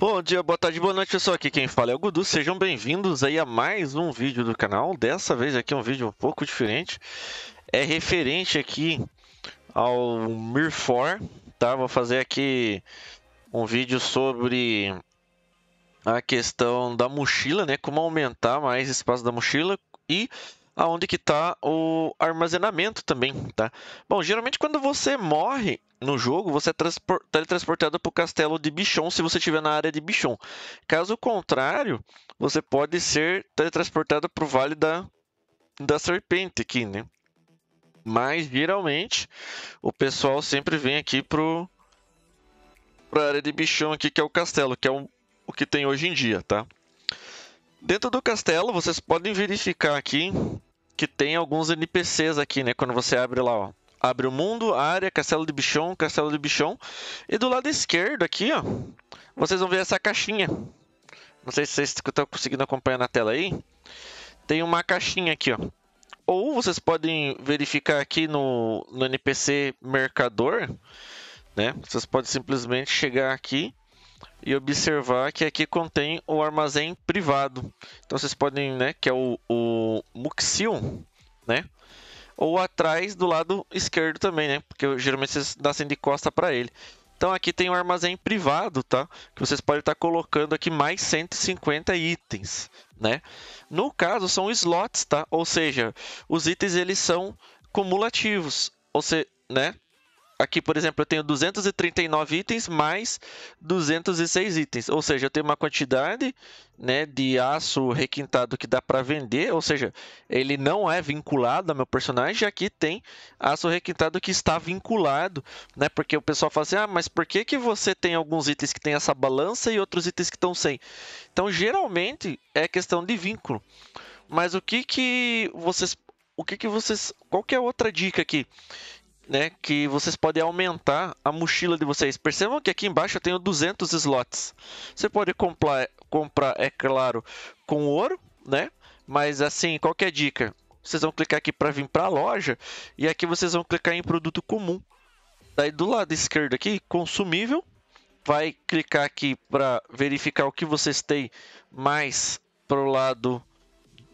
Bom dia, boa tarde, boa noite pessoal, aqui quem fala é o Gudu, sejam bem-vindos aí a mais um vídeo do canal, dessa vez aqui é um vídeo um pouco diferente, é referente aqui ao Mirfor, tá? Vou fazer aqui um vídeo sobre a questão da mochila, né, como aumentar mais espaço da mochila e aonde que está o armazenamento também, tá? Bom, geralmente quando você morre no jogo, você é teletransportado para o castelo de Bichon, se você estiver na área de Bichon. Caso contrário, você pode ser teletransportado para o Vale da, da Serpente aqui, né? Mas, geralmente, o pessoal sempre vem aqui para a área de Bichon aqui, que é o castelo, que é o, o que tem hoje em dia, tá? Dentro do castelo, vocês podem verificar aqui que tem alguns NPCs aqui, né? Quando você abre lá, ó. Abre o mundo, área, castelo de bichão, castelo de bichão. E do lado esquerdo aqui, ó, vocês vão ver essa caixinha. Não sei se vocês estão conseguindo acompanhar na tela aí. Tem uma caixinha aqui, ó. Ou vocês podem verificar aqui no, no NPC Mercador, né? Vocês podem simplesmente chegar aqui e observar que aqui contém o armazém privado. Então vocês podem, né, que é o, o Muxium, né? Ou atrás do lado esquerdo também, né? Porque geralmente vocês nascem de costa para ele. Então aqui tem um armazém privado, tá? Que vocês podem estar colocando aqui mais 150 itens, né? No caso são slots, tá? Ou seja, os itens eles são cumulativos, ou seja, né? aqui, por exemplo, eu tenho 239 itens mais 206 itens, ou seja, eu tenho uma quantidade né, de aço requintado que dá para vender, ou seja, ele não é vinculado ao meu personagem, aqui tem aço requintado que está vinculado, né, porque o pessoal fala assim, ah, mas por que, que você tem alguns itens que tem essa balança e outros itens que estão sem? Então, geralmente, é questão de vínculo. Mas o que que vocês... O que que vocês... Qual que é outra dica aqui? né, que vocês podem aumentar a mochila de vocês. Percebam que aqui embaixo eu tenho 200 slots. Você pode comprar, comprar é claro, com ouro, né? Mas assim, qualquer é dica, vocês vão clicar aqui para vir para a loja e aqui vocês vão clicar em produto comum. Daí do lado esquerdo aqui, consumível, vai clicar aqui para verificar o que vocês têm mais pro lado,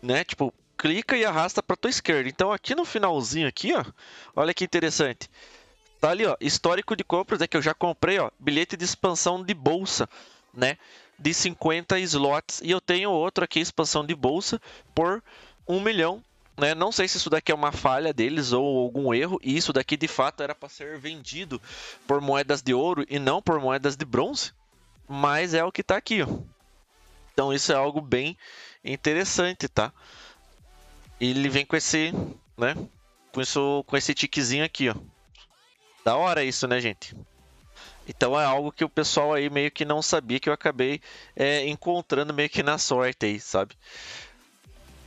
né? Tipo, clica e arrasta para tua esquerda. Então aqui no finalzinho aqui, ó, olha que interessante. Tá ali, ó, histórico de compras, é que eu já comprei, ó, bilhete de expansão de bolsa, né, de 50 slots e eu tenho outro aqui expansão de bolsa por 1 milhão né? Não sei se isso daqui é uma falha deles ou algum erro, e isso daqui de fato era para ser vendido por moedas de ouro e não por moedas de bronze, mas é o que está aqui, ó. Então isso é algo bem interessante, tá? ele vem com esse, né? Com, isso, com esse tiquezinho aqui, ó. Da hora isso, né, gente? Então é algo que o pessoal aí meio que não sabia que eu acabei é, encontrando meio que na sorte aí, sabe?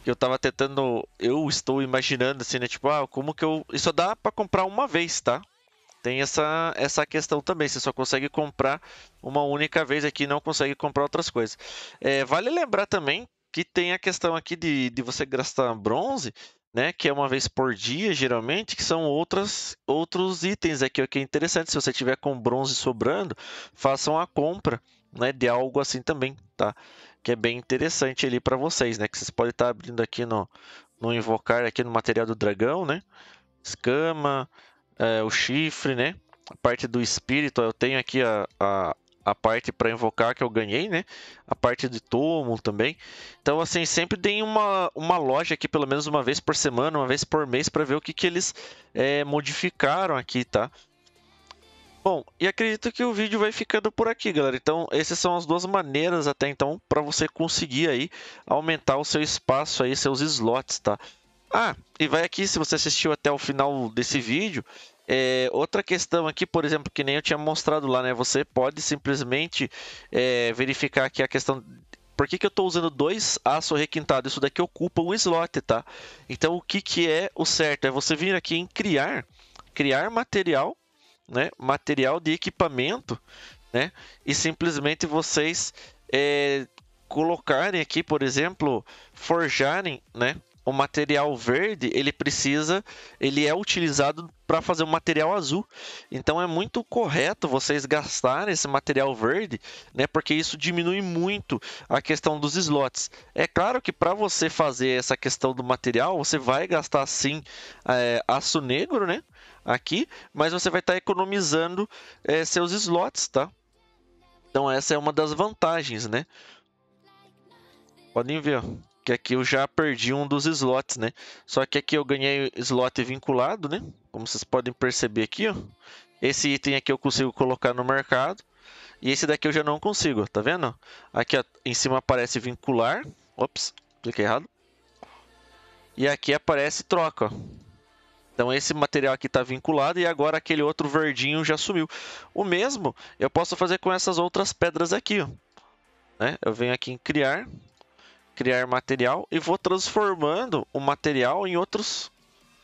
Eu tava tentando, eu estou imaginando assim, né? Tipo, ah, como que eu. Isso dá para comprar uma vez, tá? Tem essa, essa questão também. Você só consegue comprar uma única vez aqui, não consegue comprar outras coisas. É, vale lembrar também que tem a questão aqui de, de você gastar bronze, né? Que é uma vez por dia, geralmente, que são outras, outros itens aqui, o que é interessante. Se você tiver com bronze sobrando, façam a compra né, de algo assim também, tá? Que é bem interessante ali para vocês, né? Que vocês podem estar tá abrindo aqui no, no invocar aqui no material do dragão, né? Escama, é, o chifre, né? A parte do espírito, eu tenho aqui a, a, a parte para invocar que eu ganhei, né? A parte de tomo também. Então, assim, sempre tem uma, uma loja aqui, pelo menos uma vez por semana, uma vez por mês, para ver o que, que eles é, modificaram aqui, tá? Bom, e acredito que o vídeo vai ficando por aqui, galera. Então, essas são as duas maneiras até então para você conseguir aí aumentar o seu espaço aí, seus slots, tá? Ah, e vai aqui, se você assistiu até o final desse vídeo, é, outra questão aqui, por exemplo, que nem eu tinha mostrado lá, né? Você pode simplesmente é, verificar aqui a questão. Por que, que eu estou usando dois aço requintado? Isso daqui ocupa um slot, tá? Então o que, que é o certo? É você vir aqui em criar, criar material, né? Material de equipamento, né? E simplesmente vocês é, colocarem aqui, por exemplo, forjarem, né? o material verde ele precisa, ele é utilizado para fazer o material azul. Então é muito correto vocês gastarem esse material verde, né? Porque isso diminui muito a questão dos slots. É claro que para você fazer essa questão do material, você vai gastar sim é, aço negro, né? Aqui, mas você vai estar tá economizando é, seus slots, tá? Então essa é uma das vantagens, né? Podem ver, ó que aqui eu já perdi um dos slots, né? Só que aqui eu ganhei slot vinculado, né? Como vocês podem perceber aqui, ó. Esse item aqui eu consigo colocar no mercado. E esse daqui eu já não consigo, tá vendo? Aqui ó, em cima aparece vincular. Ops, cliquei errado. E aqui aparece troca, ó. Então esse material aqui está vinculado e agora aquele outro verdinho já sumiu. O mesmo eu posso fazer com essas outras pedras aqui, ó. Né? Eu venho aqui em criar, criar material e vou transformando o material em outros,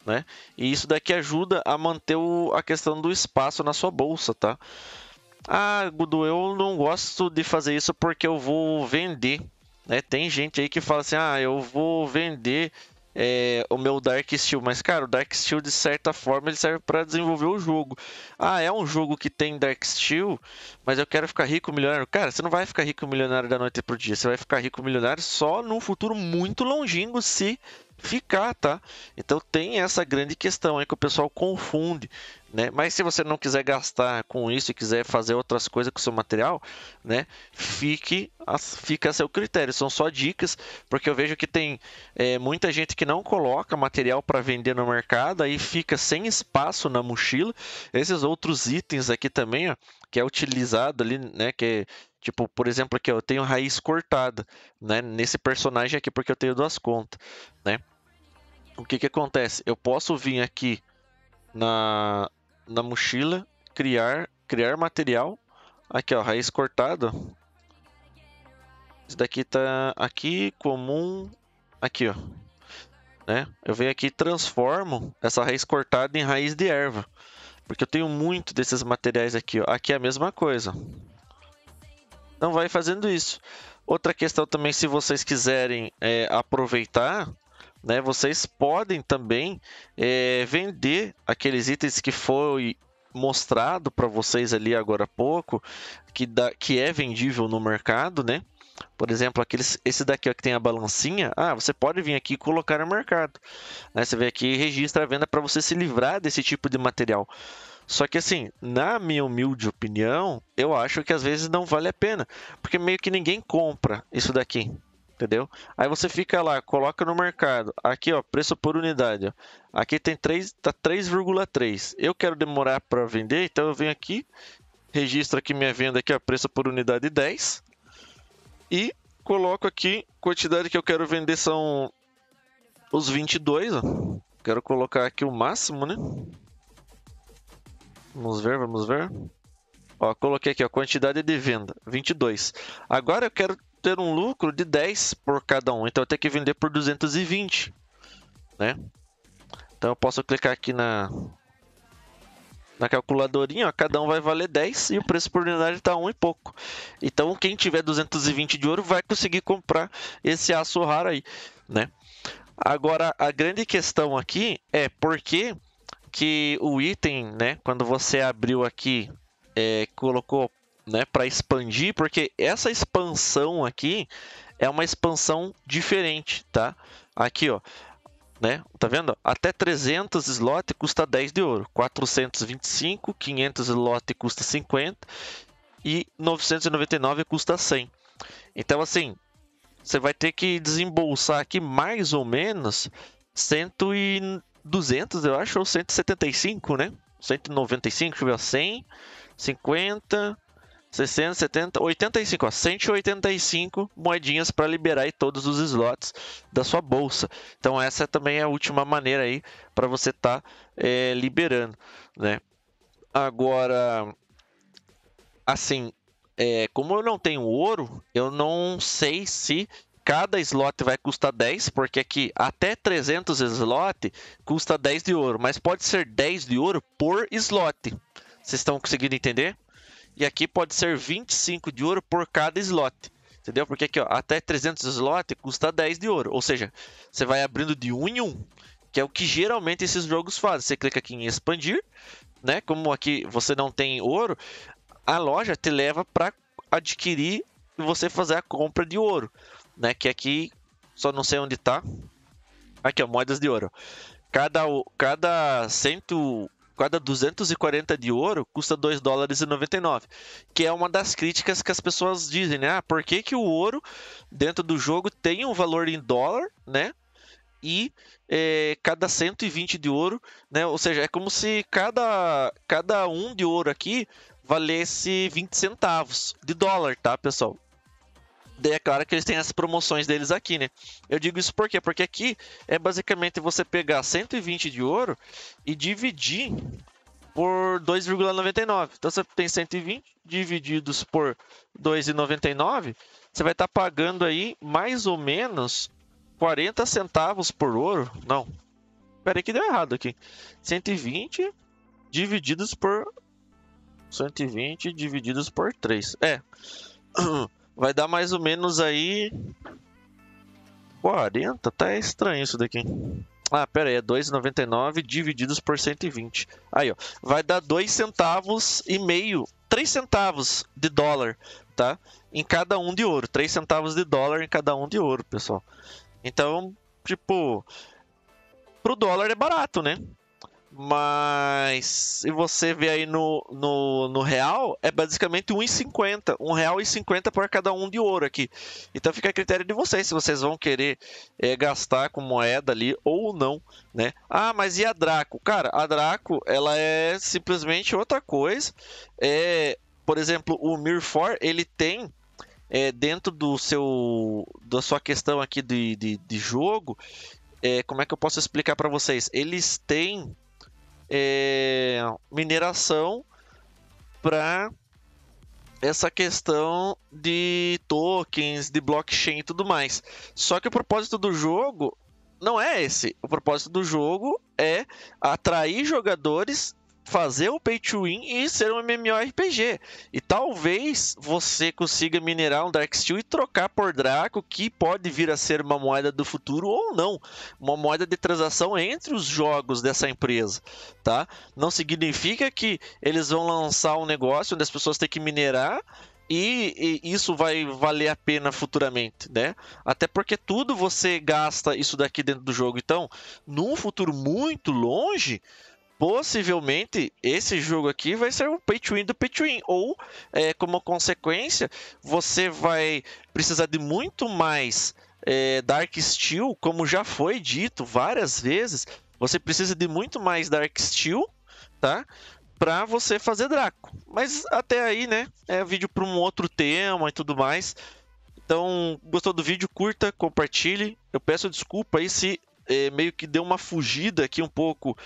né? E isso daqui ajuda a manter o, a questão do espaço na sua bolsa, tá? Ah, Gudu, eu não gosto de fazer isso porque eu vou vender. Né? Tem gente aí que fala assim, ah, eu vou vender é, o meu Dark Steel. Mas, cara, o Dark Steel, de certa forma, ele serve para desenvolver o jogo. Ah, é um jogo que tem Dark Steel, mas eu quero ficar rico milionário. Cara, você não vai ficar rico milionário da noite pro dia. Você vai ficar rico milionário só num futuro muito longínquo se ficar, tá? Então tem essa grande questão aí que o pessoal confunde, né? Mas se você não quiser gastar com isso e quiser fazer outras coisas com o seu material, né? Fique a, fica a seu critério. São só dicas, porque eu vejo que tem é, muita gente que não coloca material para vender no mercado, aí fica sem espaço na mochila. Esses outros itens aqui também, ó, que é utilizado ali, né? Que é Tipo, por exemplo, aqui ó, eu tenho raiz cortada, né? Nesse personagem aqui, porque eu tenho duas contas, né? O que que acontece? Eu posso vir aqui na, na mochila, criar, criar material. Aqui ó, raiz cortada. Isso daqui tá aqui, comum, aqui ó. Né? Eu venho aqui e transformo essa raiz cortada em raiz de erva. Porque eu tenho muito desses materiais aqui. Ó. Aqui é a mesma coisa. Então vai fazendo isso. Outra questão também, se vocês quiserem é, aproveitar, né, vocês podem também é, vender aqueles itens que foi mostrado para vocês ali agora há pouco, que, dá, que é vendível no mercado, né? Por exemplo, aqueles, esse daqui ó, que tem a balancinha, ah, você pode vir aqui e colocar no mercado. Né? Você vem aqui e registra a venda para você se livrar desse tipo de material. Só que assim, na minha humilde opinião, eu acho que às vezes não vale a pena, porque meio que ninguém compra isso daqui, entendeu? Aí você fica lá, coloca no mercado, aqui ó, preço por unidade, ó. aqui tem 3, tá 3,3. Eu quero demorar para vender, então eu venho aqui, registro aqui minha venda aqui, ó, preço por unidade 10 e coloco aqui quantidade que eu quero vender são os 22, ó. Quero colocar aqui o máximo, né? Vamos ver, vamos ver. Ó, coloquei aqui a quantidade de venda, 22. Agora eu quero ter um lucro de 10 por cada um, então eu tenho que vender por 220, né? Então eu posso clicar aqui na na calculadorinha, ó, cada um vai valer 10 e o preço por unidade está um e pouco. Então quem tiver 220 de ouro vai conseguir comprar esse aço raro aí, né? Agora a grande questão aqui é por que que o item, né, quando você abriu aqui, é, colocou né, para expandir, porque essa expansão aqui é uma expansão diferente, tá? Aqui, ó, né? Tá vendo? Até 300 slot custa 10 de ouro, 425, 500 slot custa 50 e 999 custa 100. Então assim, você vai ter que desembolsar aqui mais ou menos 100 e 200, eu acho, ou 175, né? 195, deixa eu ver, 100, 50, 60, 70, 85, ó, 185 moedinhas para liberar todos os slots da sua bolsa. Então essa também é a última maneira aí para você estar tá, é, liberando, né? Agora, assim, é, como eu não tenho ouro, eu não sei se Cada slot vai custar 10, porque aqui até 300 slot custa 10 de ouro, mas pode ser 10 de ouro por slot. Vocês estão conseguindo entender? E aqui pode ser 25 de ouro por cada slot. Entendeu? Porque aqui, ó, até 300 slot custa 10 de ouro. Ou seja, você vai abrindo de 1 em 1, que é o que geralmente esses jogos fazem. Você clica aqui em expandir, né? Como aqui você não tem ouro, a loja te leva para adquirir e você fazer a compra de ouro né? Que aqui só não sei onde tá. Aqui, ó, moedas de ouro. Cada cada 100, cada 240 de ouro custa 2 dólares e 99, que é uma das críticas que as pessoas dizem, né? Ah, por que, que o ouro dentro do jogo tem um valor em dólar, né? e é, cada 120 de ouro, né? Ou seja, é como se cada, cada um de ouro aqui valesse 20 centavos de dólar, tá, pessoal? Daí é claro que eles têm as promoções deles aqui, né? Eu digo isso por quê? Porque aqui é basicamente você pegar 120 de ouro e dividir por 2,99. Então você tem 120 divididos por 2,99, você vai estar tá pagando aí mais ou menos 40 centavos por ouro. Não. aí que deu errado aqui. 120 divididos por 120 divididos por 3. É. Vai dar mais ou menos aí 40, tá estranho isso daqui. Ah, pera aí, é 2,99 divididos por 120. Aí, ó, vai dar 2 centavos e meio, 3 centavos de dólar, tá? Em cada um de ouro, 3 centavos de dólar em cada um de ouro, pessoal. Então, tipo, pro dólar é barato, né? Mas se você vê aí no, no, no real, é basicamente e R$1,50 para cada um de ouro aqui. Então fica a critério de vocês, se vocês vão querer é, gastar com moeda ali ou não, né? Ah, mas e a Draco? Cara, a Draco, ela é simplesmente outra coisa. É, por exemplo, o Mirfor, ele tem... É, dentro do seu da sua questão aqui de, de, de jogo é, como é que eu posso explicar para vocês? Eles têm é, mineração para essa questão de tokens, de blockchain e tudo mais. Só que o propósito do jogo não é esse. O propósito do jogo é atrair jogadores fazer o pay to win e ser um MMORPG. E talvez você consiga minerar um Dark Steel e trocar por Draco, que pode vir a ser uma moeda do futuro ou não, uma moeda de transação entre os jogos dessa empresa, tá? Não significa que eles vão lançar um negócio onde as pessoas têm que minerar e, e, isso vai valer a pena futuramente, né? Até porque tudo você gasta isso daqui dentro do jogo. Então, num futuro muito longe, possivelmente esse jogo aqui vai ser um pay to win do pay to win, ou é, como consequência, você vai precisar de muito mais é, Dark Steel, como já foi dito várias vezes, você precisa de muito mais Dark Steel, tá? Pra você fazer Draco. Mas até aí, né? É vídeo para um outro tema e tudo mais. Então, gostou do vídeo? Curta, compartilhe. Eu peço desculpa aí se é, meio que deu uma fugida aqui um pouco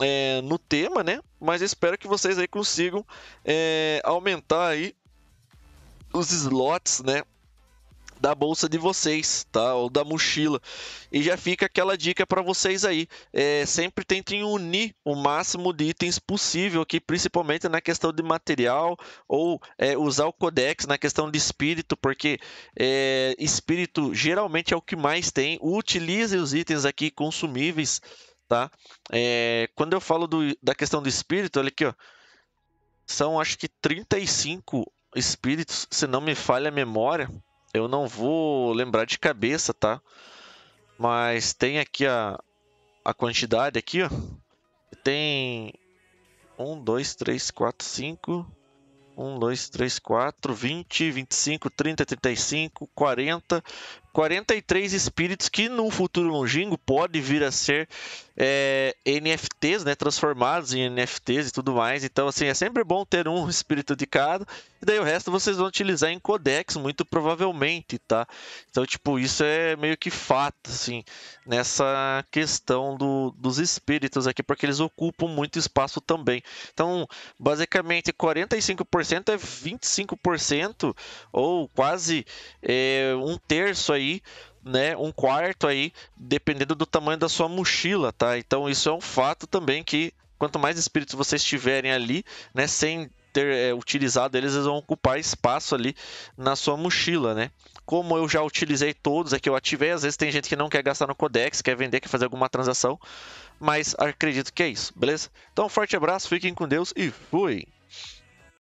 é, no tema, né? Mas espero que vocês aí consigam é, aumentar aí os slots, né? Da bolsa de vocês, tá? Ou da mochila. E já fica aquela dica para vocês aí. É, sempre tentem unir o máximo de itens possível aqui, principalmente na questão de material ou é, usar o codex na questão de espírito, porque é, espírito geralmente é o que mais tem. Utilize os itens aqui consumíveis tá? É, quando eu falo do, da questão do espírito, olha aqui, ó, são acho que 35 espíritos, se não me falha a memória, eu não vou lembrar de cabeça, tá? Mas tem aqui a, a quantidade aqui, ó. Tem um, dois, três, quatro, cinco, 1, 2, 3, 4, 20, 25, 30, 35, 40, 43 espíritos que no futuro longínquo podem vir a ser é, NFTs, né, transformados em NFTs e tudo mais. Então, assim, é sempre bom ter um espírito de cada e daí o resto vocês vão utilizar em codecs, muito provavelmente, tá? Então, tipo, isso é meio que fato, assim, nessa questão do, dos espíritos aqui, porque eles ocupam muito espaço também. Então, basicamente, 45% é 25%, ou quase é, um terço aí né, um quarto aí, dependendo do tamanho da sua mochila, tá? Então isso é um fato também que quanto mais espíritos vocês tiverem ali, né, sem ter é, utilizado eles, eles vão ocupar espaço ali na sua mochila, né? Como eu já utilizei todos, é que eu ativei, às vezes tem gente que não quer gastar no Codex, quer vender, quer fazer alguma transação, mas acredito que é isso, beleza? Então, forte abraço, fiquem com Deus e fui!